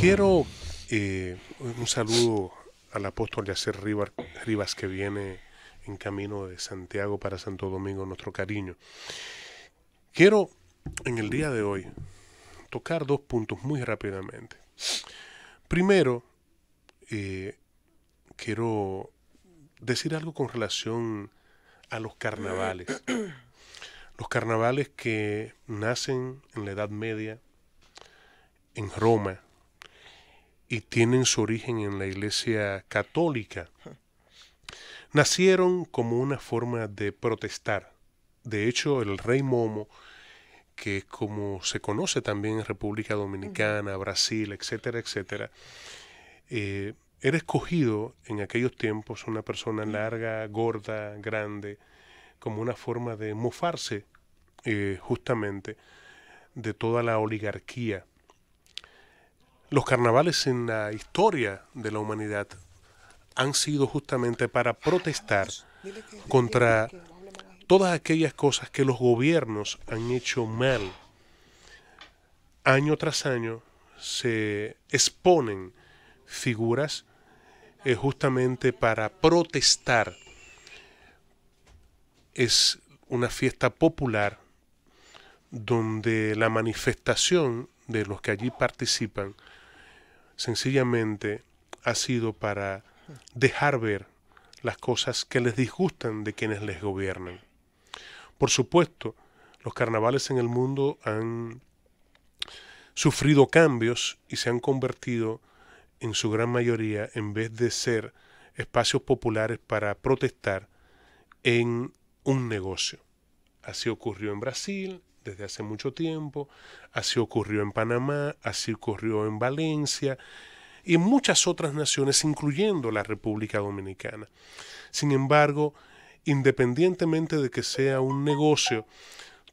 Quiero eh, un saludo al apóstol Yacer Rivas que viene en camino de Santiago para Santo Domingo, nuestro cariño. Quiero en el día de hoy tocar dos puntos muy rápidamente. Primero, eh, quiero decir algo con relación a los carnavales. Los carnavales que nacen en la Edad Media, en Roma, y tienen su origen en la Iglesia Católica. Nacieron como una forma de protestar. De hecho, el rey Momo, que es como se conoce también en República Dominicana, Brasil, etcétera, etcétera, eh, era escogido en aquellos tiempos una persona larga, gorda, grande, como una forma de mofarse eh, justamente de toda la oligarquía los carnavales en la historia de la humanidad han sido justamente para protestar contra todas aquellas cosas que los gobiernos han hecho mal. Año tras año se exponen figuras eh, justamente para protestar. Es una fiesta popular donde la manifestación de los que allí participan sencillamente ha sido para dejar ver las cosas que les disgustan de quienes les gobiernan. Por supuesto, los carnavales en el mundo han sufrido cambios y se han convertido en su gran mayoría, en vez de ser espacios populares para protestar, en un negocio. Así ocurrió en Brasil, desde hace mucho tiempo, así ocurrió en Panamá, así ocurrió en Valencia y en muchas otras naciones, incluyendo la República Dominicana. Sin embargo, independientemente de que sea un negocio,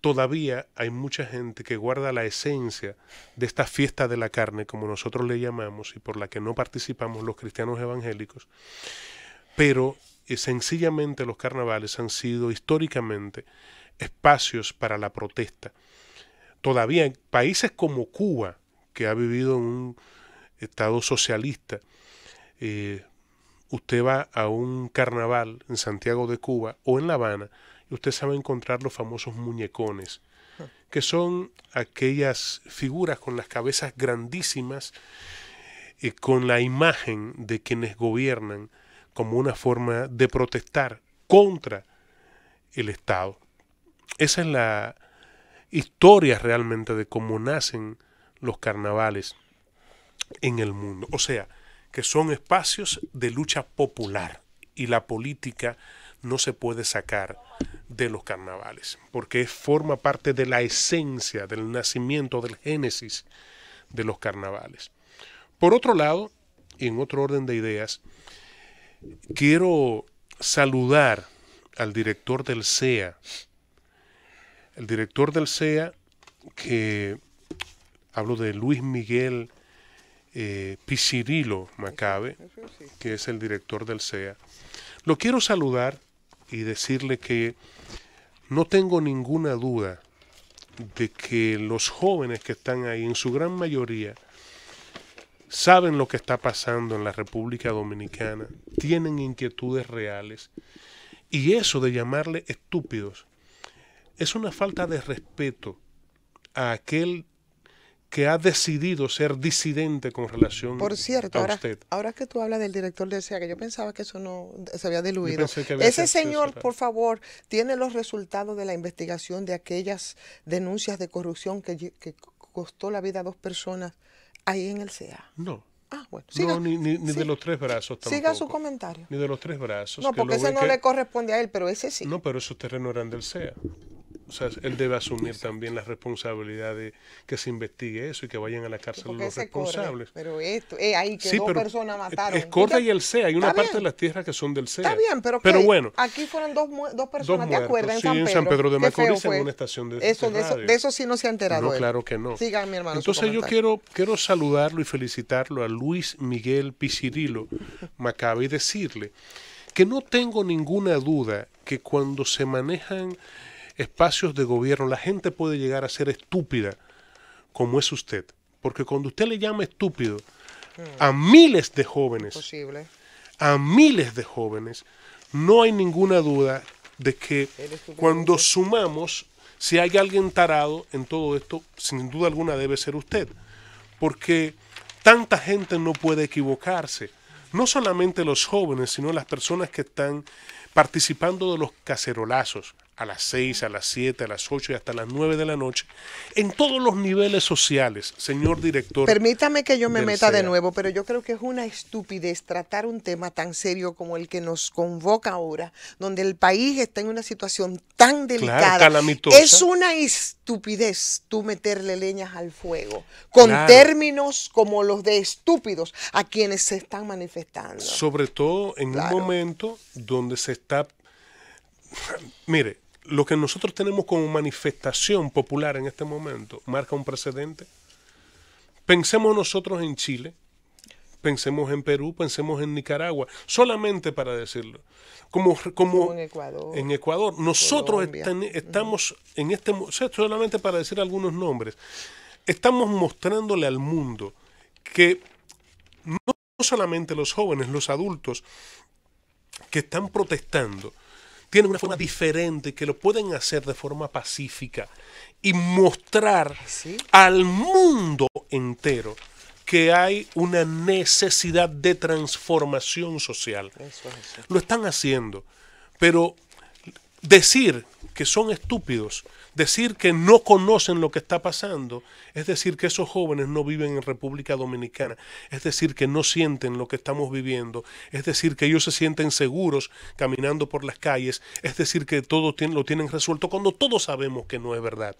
todavía hay mucha gente que guarda la esencia de esta fiesta de la carne, como nosotros le llamamos, y por la que no participamos los cristianos evangélicos, pero eh, sencillamente los carnavales han sido históricamente espacios para la protesta. Todavía en países como Cuba, que ha vivido en un estado socialista, eh, usted va a un carnaval en Santiago de Cuba o en La Habana y usted sabe encontrar los famosos muñecones, que son aquellas figuras con las cabezas grandísimas y con la imagen de quienes gobiernan como una forma de protestar contra el Estado. Esa es la historia realmente de cómo nacen los carnavales en el mundo. O sea, que son espacios de lucha popular y la política no se puede sacar de los carnavales, porque forma parte de la esencia, del nacimiento, del génesis de los carnavales. Por otro lado, y en otro orden de ideas, quiero saludar al director del CEA, el director del CEA, que hablo de Luis Miguel eh, Pisirilo Macabe, que es el director del CEA, lo quiero saludar y decirle que no tengo ninguna duda de que los jóvenes que están ahí, en su gran mayoría, saben lo que está pasando en la República Dominicana, tienen inquietudes reales, y eso de llamarle estúpidos es una falta de respeto a aquel que ha decidido ser disidente con relación Por cierto, a ahora, usted. ahora que tú hablas del director del SEA, que yo pensaba que eso no se había diluido. Ese señor, por favor, tiene los resultados de la investigación de aquellas denuncias de corrupción que, costó la vida a dos personas ahí en el CEA. No. Ah, bueno. no, ni, de los tres brazos tampoco. Siga su comentario. Ni de los tres brazos. No, porque ese no le corresponde a él, pero ese sí. No, pero esos terrenos eran del CEA o sea, él debe asumir también la responsabilidad de que se investigue eso y que vayan a la cárcel los responsables. pero esto, eh, ahí que dos personas mataron. Es Corda y el CEA, hay una parte de las tierras que son del CEA. Está bien, pero, Aquí fueron dos, personas, de acuerdo En, San Pedro, de Macorís, en una estación de eso, de, eso, sí no se ha enterado. No, claro que no. Sigan, mi hermano. Entonces yo quiero, quiero saludarlo y felicitarlo a Luis Miguel Pisirilo Macabe y decirle que no tengo ninguna duda que cuando se manejan espacios de gobierno, la gente puede llegar a ser estúpida como es usted. Porque cuando usted le llama estúpido a hmm. miles de jóvenes, a miles de jóvenes, no hay ninguna duda de que cuando sumamos, si hay alguien tarado en todo esto, sin duda alguna debe ser usted. Porque tanta gente no puede equivocarse. No solamente los jóvenes, sino las personas que están participando de los cacerolazos a las 6, a las 7, a las 8 y hasta las 9 de la noche, en todos los niveles sociales, señor director. Permítame que yo me meta de nuevo, pero yo creo que es una estupidez tratar un tema tan serio como el que nos convoca ahora, donde el país está en una situación tan delicada. Claro, es una estupidez tú meterle leñas al fuego, con términos como los de estúpidos a quienes se están manifestando. Sobre todo en un momento donde se está... Mire, lo que nosotros tenemos como manifestación popular en este momento marca un precedente. Pensemos nosotros en Chile, pensemos en Perú, pensemos en Nicaragua, solamente para decirlo. Como, como en Ecuador. En Ecuador. Nosotros estamos en este, momento, solamente para decir algunos nombres, estamos mostrándole al mundo que no solamente los jóvenes, los adultos que están protestando, tienen una forma diferente que lo pueden hacer de forma pacífica y mostrar ¿Ah, al mundo entero que hay una necesidad de transformación social. Lo están haciendo, pero Decir que son estúpidos, decir que no conocen lo que está pasando, es decir que esos jóvenes no viven en República Dominicana, es decir que no sienten lo que estamos viviendo, es decir que ellos se sienten seguros caminando por las calles, es decir que todo lo tienen resuelto cuando todos sabemos que no es verdad.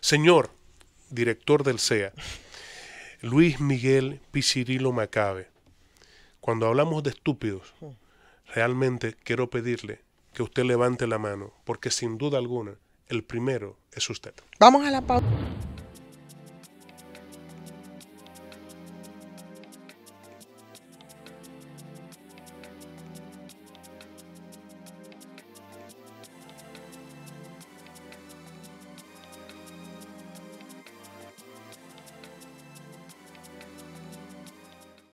Señor, director del CEA, Luis Miguel Pichirilo Macabe, cuando hablamos de estúpidos, realmente quiero pedirle que usted levante la mano, porque sin duda alguna, el primero es usted. Vamos a la pausa.